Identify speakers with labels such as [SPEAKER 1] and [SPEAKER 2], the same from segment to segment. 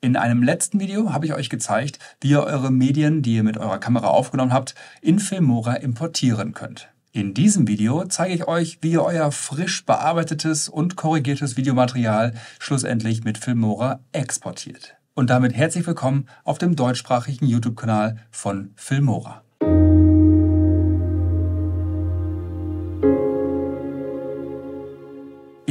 [SPEAKER 1] In einem letzten Video habe ich euch gezeigt, wie ihr eure Medien, die ihr mit eurer Kamera aufgenommen habt, in Filmora importieren könnt. In diesem Video zeige ich euch, wie ihr euer frisch bearbeitetes und korrigiertes Videomaterial schlussendlich mit Filmora exportiert. Und damit herzlich willkommen auf dem deutschsprachigen YouTube-Kanal von Filmora.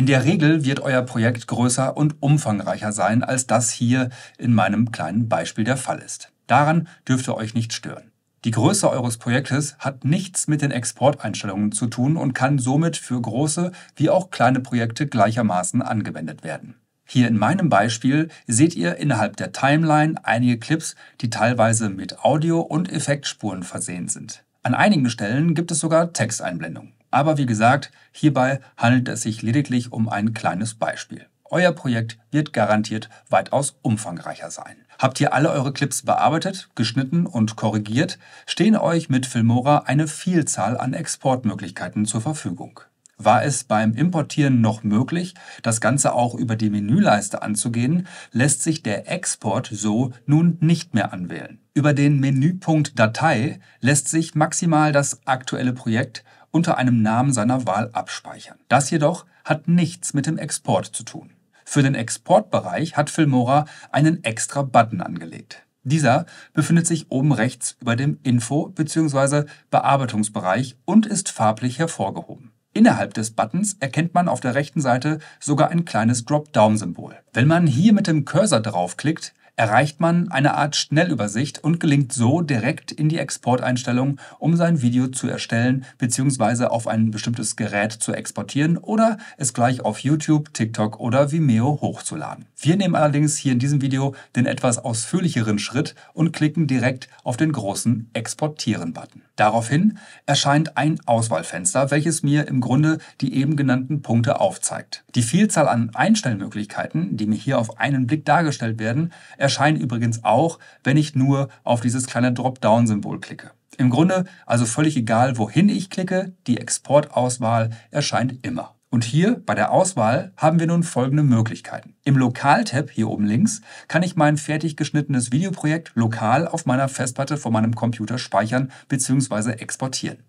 [SPEAKER 1] der Regel wird euer Projekt größer und umfangreicher sein, als das hier in meinem kleinen Beispiel der Fall ist. Daran dürft ihr euch nicht stören. Die Größe eures Projektes hat nichts mit den Exporteinstellungen zu tun und kann somit für große wie auch kleine Projekte gleichermaßen angewendet werden. Hier in meinem Beispiel seht ihr innerhalb der Timeline einige Clips, die teilweise mit Audio- und Effektspuren versehen sind. An einigen Stellen gibt es sogar Texteinblendungen. Aber wie gesagt, hierbei handelt es sich lediglich um ein kleines Beispiel. Euer Projekt wird garantiert weitaus umfangreicher sein. Habt ihr alle eure Clips bearbeitet, geschnitten und korrigiert, stehen euch mit Filmora eine Vielzahl an Exportmöglichkeiten zur Verfügung. War es beim Importieren noch möglich, das Ganze auch über die Menüleiste anzugehen, lässt sich der Export so nun nicht mehr anwählen. Über den Menüpunkt Datei lässt sich maximal das aktuelle Projekt unter einem Namen seiner Wahl abspeichern. Das jedoch hat nichts mit dem Export zu tun. Für den Exportbereich hat Filmora einen extra Button angelegt. Dieser befindet sich oben rechts über dem Info- bzw. Bearbeitungsbereich und ist farblich hervorgehoben. Innerhalb des Buttons erkennt man auf der rechten Seite sogar ein kleines Dropdown-Symbol. Wenn man hier mit dem Cursor draufklickt, erreicht man eine Art Schnellübersicht und gelingt so direkt in die Exporteinstellungen, um sein Video zu erstellen bzw. auf ein bestimmtes Gerät zu exportieren oder es gleich auf YouTube, TikTok oder Vimeo hochzuladen. Wir nehmen allerdings hier in diesem Video den etwas ausführlicheren Schritt und klicken direkt auf den großen Exportieren-Button. Daraufhin erscheint ein Auswahlfenster, welches mir im Grunde die eben genannten Punkte aufzeigt. Die Vielzahl an Einstellmöglichkeiten, die mir hier auf einen Blick dargestellt werden, erscheinen übrigens auch, wenn ich nur auf dieses kleine Dropdown-Symbol klicke. Im Grunde also völlig egal, wohin ich klicke, die Exportauswahl erscheint immer. Und hier bei der Auswahl haben wir nun folgende Möglichkeiten. Im Lokal-Tab hier oben links kann ich mein fertig geschnittenes Videoprojekt lokal auf meiner Festplatte vor meinem Computer speichern bzw. exportieren.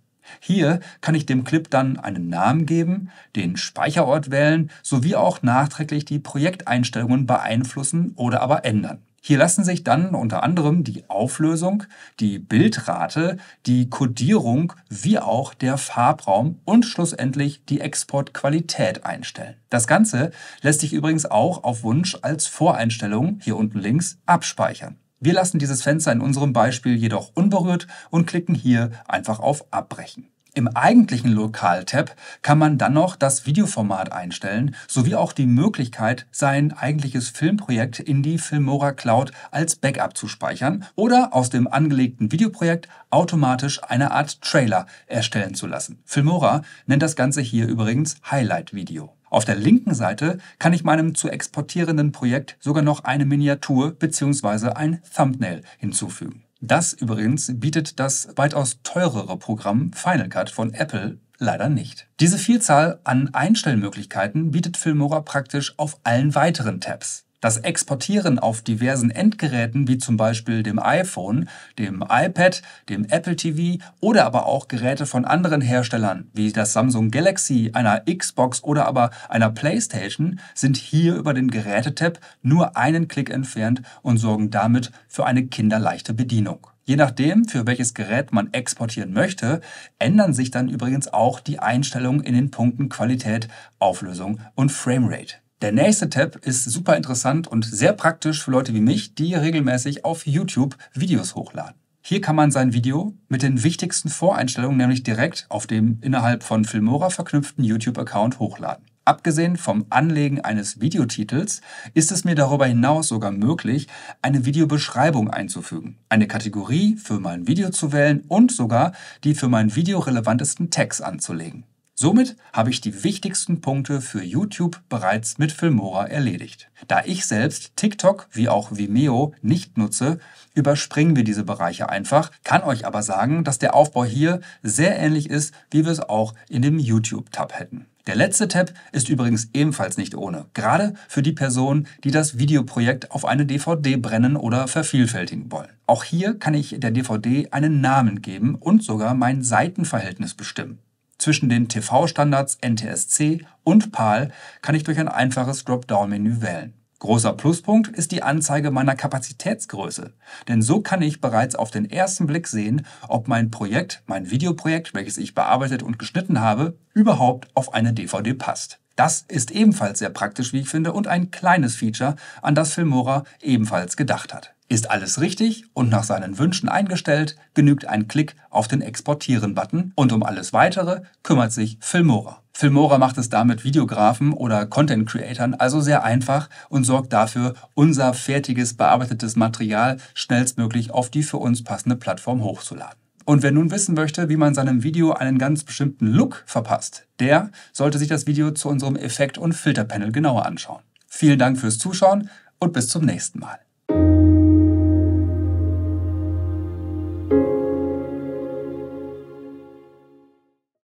[SPEAKER 1] Hier kann ich dem Clip dann einen Namen geben, den Speicherort wählen sowie auch nachträglich die Projekteinstellungen beeinflussen oder aber ändern. Hier lassen sich dann unter anderem die Auflösung, die Bildrate, die Codierung wie auch der Farbraum und schlussendlich die Exportqualität einstellen. Das Ganze lässt sich übrigens auch auf Wunsch als Voreinstellung hier unten links abspeichern. Wir lassen dieses Fenster in unserem Beispiel jedoch unberührt und klicken hier einfach auf Abbrechen. Im eigentlichen Lokal-Tab kann man dann noch das Videoformat einstellen sowie auch die Möglichkeit, sein eigentliches Filmprojekt in die Filmora Cloud als Backup zu speichern oder aus dem angelegten Videoprojekt automatisch eine Art Trailer erstellen zu lassen. Filmora nennt das Ganze hier übrigens Highlight-Video. Auf der linken Seite kann ich meinem zu exportierenden Projekt sogar noch eine Miniatur bzw. ein Thumbnail hinzufügen. Das übrigens bietet das weitaus teurere Programm Final Cut von Apple leider nicht. Diese Vielzahl an Einstellmöglichkeiten bietet Filmora praktisch auf allen weiteren Tabs. Das Exportieren auf diversen Endgeräten wie zum Beispiel dem iPhone, dem iPad, dem Apple TV oder aber auch Geräte von anderen Herstellern wie das Samsung Galaxy, einer Xbox oder aber einer PlayStation sind hier über den Gerätetab nur einen Klick entfernt und sorgen damit für eine kinderleichte Bedienung. Je nachdem, für welches Gerät man exportieren möchte, ändern sich dann übrigens auch die Einstellungen in den Punkten Qualität, Auflösung und Framerate. Der nächste Tab ist super interessant und sehr praktisch für Leute wie mich, die regelmäßig auf YouTube Videos hochladen. Hier kann man sein Video mit den wichtigsten Voreinstellungen nämlich direkt auf dem innerhalb von Filmora verknüpften YouTube-Account hochladen. Abgesehen vom Anlegen eines Videotitels ist es mir darüber hinaus sogar möglich, eine Videobeschreibung einzufügen, eine Kategorie für mein Video zu wählen und sogar die für mein Video relevantesten Tags anzulegen. Somit habe ich die wichtigsten Punkte für YouTube bereits mit Filmora erledigt. Da ich selbst TikTok wie auch Vimeo nicht nutze, überspringen wir diese Bereiche einfach, kann euch aber sagen, dass der Aufbau hier sehr ähnlich ist, wie wir es auch in dem YouTube-Tab hätten. Der letzte Tab ist übrigens ebenfalls nicht ohne, gerade für die Personen, die das Videoprojekt auf eine DVD brennen oder vervielfältigen wollen. Auch hier kann ich der DVD einen Namen geben und sogar mein Seitenverhältnis bestimmen. Zwischen den TV-Standards NTSC und PAL kann ich durch ein einfaches Dropdown-Menü wählen. Großer Pluspunkt ist die Anzeige meiner Kapazitätsgröße, denn so kann ich bereits auf den ersten Blick sehen, ob mein Projekt, mein Videoprojekt, welches ich bearbeitet und geschnitten habe, überhaupt auf eine DVD passt. Das ist ebenfalls sehr praktisch, wie ich finde, und ein kleines Feature, an das Filmora ebenfalls gedacht hat. Ist alles richtig und nach seinen Wünschen eingestellt, genügt ein Klick auf den Exportieren-Button und um alles weitere kümmert sich Filmora. Filmora macht es damit Videografen oder Content-Creatern also sehr einfach und sorgt dafür, unser fertiges, bearbeitetes Material schnellstmöglich auf die für uns passende Plattform hochzuladen. Und wer nun wissen möchte, wie man seinem Video einen ganz bestimmten Look verpasst, der sollte sich das Video zu unserem Effekt- und Filterpanel genauer anschauen. Vielen Dank fürs Zuschauen und bis zum nächsten Mal.